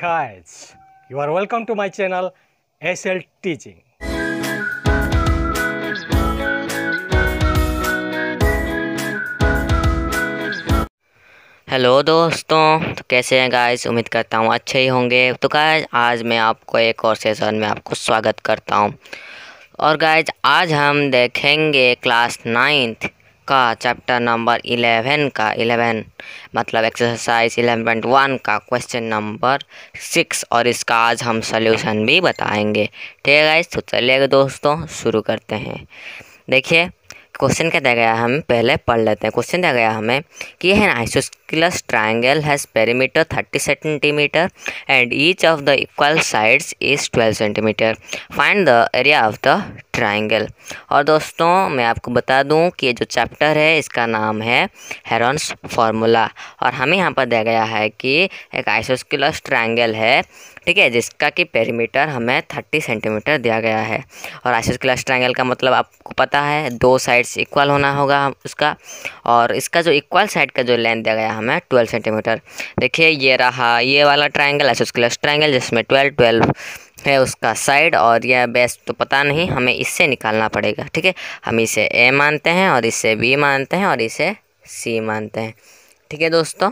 guys you are welcome to my channel SL teaching hello दोस्तों तो कैसे हैं गाइस उम्मीद करता हूँ अच्छे ही होंगे तो गाइस आज मैं आपको एक और सेशन में आपको स्वागत करता हूँ और गाइस आज हम देखेंगे क्लास नाइन्थ का चैप्टर नंबर इलेवन का इलेवन मतलब एक्सरसाइज इलेवन पॉइंट वन का क्वेश्चन नंबर सिक्स और इसका आज हम सोल्यूशन भी बताएंगे ठीक है इस तो चलिएगा दोस्तों शुरू करते हैं देखिए क्वेश्चन क्या दिया गया हम पहले पढ़ लेते हैं क्वेश्चन दिया गया हमें कि यह isosceles triangle has perimeter thirty centimetre and each of the equal sides is twelve centimetre find the area of the triangle और दोस्तों मैं आपको बता दूं कि ये जो चैप्टर है इसका नाम है हेरॉन्स फार्मूला और हमें यहाँ पर दिया गया है कि एक आइसोस्किलस ट्राइंगल है ठीक है जिसका कि पेरीमीटर हमें थर्टी सेंटीमीटर दिया गया है और क्लास ट्राइंगल का मतलब आपको पता है दो साइड्स इक्वल होना होगा उसका और इसका जो इक्वल साइड का जो लेंथ दिया गया हमें ट्वेल्व सेंटीमीटर देखिए ये रहा ये वाला ट्राइंगल क्लास ट्राइंगल जिसमें ट्वेल्व ट्वेल्व है उसका साइड और यह बेस तो पता नहीं हमें इससे निकालना पड़ेगा ठीक है हम इसे ए मानते हैं और इसे बी मानते हैं और इसे सी मानते हैं ठीक है दोस्तों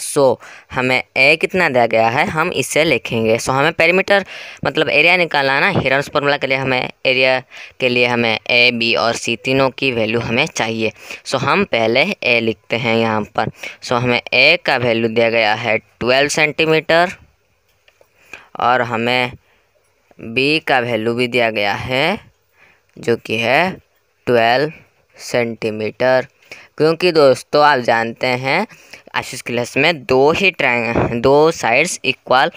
सो so, हमें ए कितना दिया गया है हम इसे लिखेंगे सो so, हमें पेरीमीटर मतलब एरिया निकालना ना हिरन्स फॉर्मूला के लिए हमें एरिया के लिए हमें ए बी और सी तीनों की वैल्यू हमें चाहिए सो so, हम पहले ए लिखते हैं यहाँ पर सो so, हमें ए का वैल्यू दिया गया है ट्वेल्व सेंटीमीटर और हमें बी का वैल्यू भी दिया गया है जो कि है ट्वेल्व सेंटीमीटर क्योंकि दोस्तों आप जानते हैं आशीष क्लस में दो ही ट्राइंग दो साइड्स इक्वल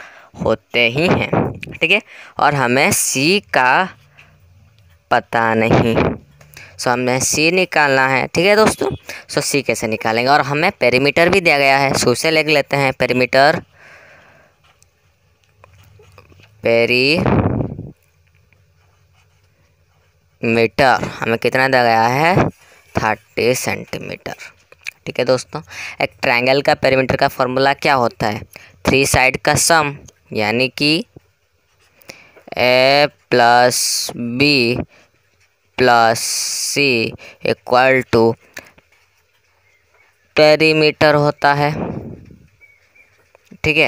होते ही हैं ठीक है और हमें सी का पता नहीं सो हमें सी निकालना है ठीक है दोस्तों सो सी कैसे निकालेंगे और हमें पेरीमीटर भी दिया गया है सो से लिख लेते हैं पेरीमीटर पेरी मीटर हमें कितना दिया गया है थर्टी सेंटीमीटर ठीक है दोस्तों एक ट्रायंगल का पेरीमीटर का फॉर्मूला क्या होता है थ्री साइड का सम यानी कि A plus B plus C equal to perimeter होता है ठीक है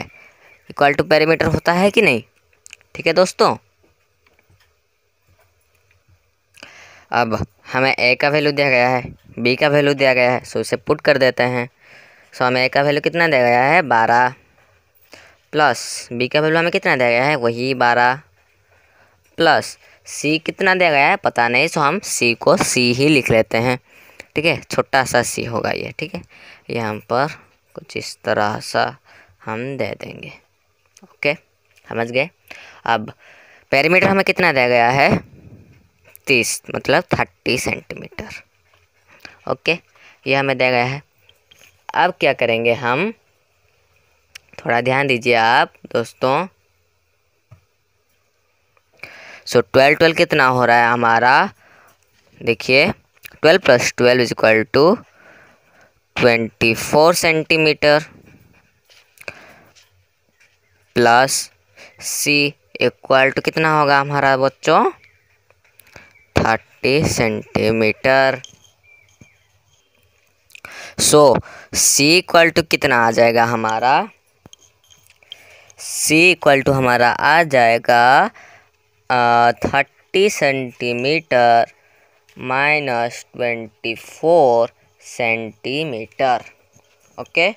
इक्वल टू पेरीमीटर होता है कि नहीं ठीक है दोस्तों अब हमें ए का वैल्यू दिया गया है बी का वैल्यू दिया गया है सो इसे पुट कर देते हैं सो हमें ए का वैल्यू कितना दिया गया है बारह प्लस बी का वैल्यू हमें कितना दिया गया है वही बारह प्लस सी कितना दिया गया है पता नहीं सो हम सी को सी ही लिख लेते हैं ठीक है छोटा सा सी होगा ये ठीक है यहाँ पर कुछ इस तरह सा हम दे देंगे ओके समझ गए अब पैरामीटर हमें कितना दिया गया है तीस मतलब थर्टी सेंटीमीटर ओके ये हमें दिया गया है अब क्या करेंगे हम थोड़ा ध्यान दीजिए आप दोस्तों सो ट्वेल्व ट्वेल्व कितना हो रहा है हमारा देखिए twelve plus twelve is equal to twenty four centimetre plus C equal to कितना होगा हमारा बच्चों thirty centimetre so C equal to कितना आ जाएगा हमारा सी इक्वल टू हमारा आ जाएगा thirty centimetre minus twenty four centimetre okay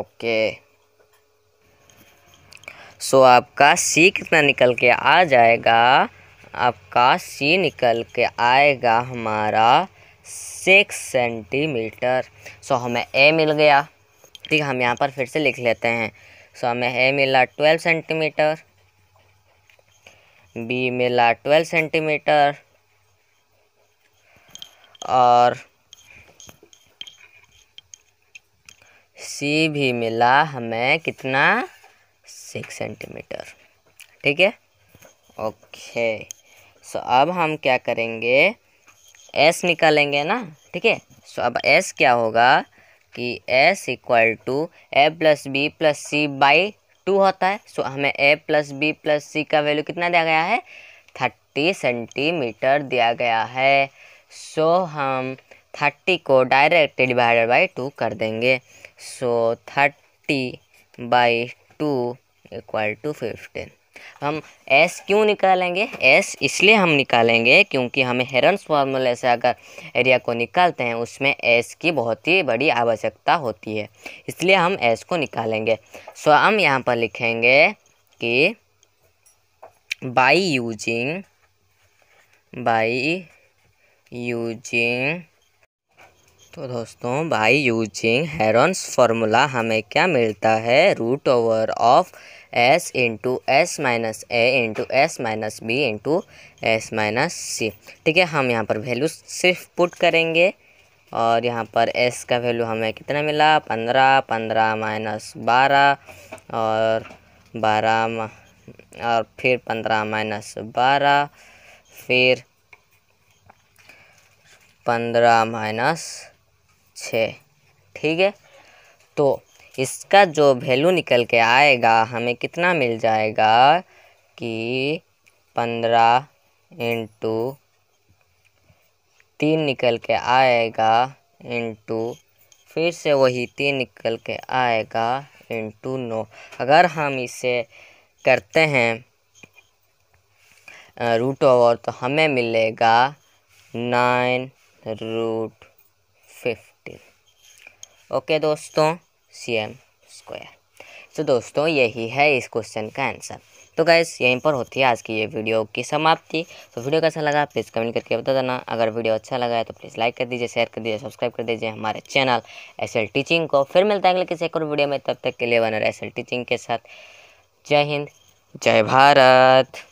okay so आपका सी कितना निकल के आ जाएगा आपका सी निकल के आएगा हमारा सिक्स सेंटीमीटर सो हमें ए मिल गया ठीक है हम यहाँ पर फिर से लिख लेते हैं सो हमें ए मिला ट्वेल्व सेंटीमीटर बी मिला ट्वेल्व सेंटीमीटर और सी भी मिला हमें कितना सिक्स सेंटीमीटर ठीक है ओके सो अब हम क्या करेंगे एस निकालेंगे ना ठीक है सो अब एस क्या होगा कि S equal to A plus B plus C by two होता है सो हमें A plus B plus C का वैल्यू कितना दिया गया है थर्टी सेंटीमीटर दिया गया है सो हम थर्टी को डायरेक्ट डिवाइडेड बाई टू कर देंगे so thirty by two equal to fifteen हम एस क्यों निकालेंगे एस इसलिए हम निकालेंगे क्योंकि हमें हेरन्स फार्मूले से अगर एरिया को निकालते हैं उसमें एस की बहुत ही बड़ी आवश्यकता होती है इसलिए हम एस को निकालेंगे सो हम यहाँ पर लिखेंगे कि बाई यूजिंग बाई यूजिंग तो दोस्तों बाई यूजिंग हेरन्स फार्मूला हमें क्या मिलता है root over of S into S minus A into S minus B into S minus C ठीक है हम यहाँ पर वैल्यू सिर्फ पुट करेंगे और यहाँ पर एस का वैल्यू हमें कितना मिला पंद्रह पंद्रह माइनस बारह और बारह और फिर पंद्रह माइनस बारह फिर पंद्रह माइनस छ ठीक है तो इसका जो वैल्यू निकल के आएगा हमें कितना मिल जाएगा कि पंद्रह इंटू तीन निकल के आएगा इंटू फिर से वही तीन निकल के आएगा इंटू नौ अगर हम इसे करते हैं रूट ओवर तो हमें मिलेगा नाइन रूट फिफ्टी ओके दोस्तों सी एम स्क्वायर तो दोस्तों यही है इस क्वेश्चन का आंसर तो गैस यहीं पर होती है आज की ये वीडियो की समाप्ति तो वीडियो कैसा लगा प्लीज़ कमेंट करके बता देना अगर वीडियो अच्छा लगा है तो प्लीज़ लाइक कर दीजिए शेयर कर दीजिए सब्सक्राइब कर दीजिए हमारे चैनल एस एल टीचिंग को फिर मिलता है अगले किसी एक और वीडियो में तब तक के लिए बना रहे एस एल टीचिंग के साथ जय हिंद जय भारत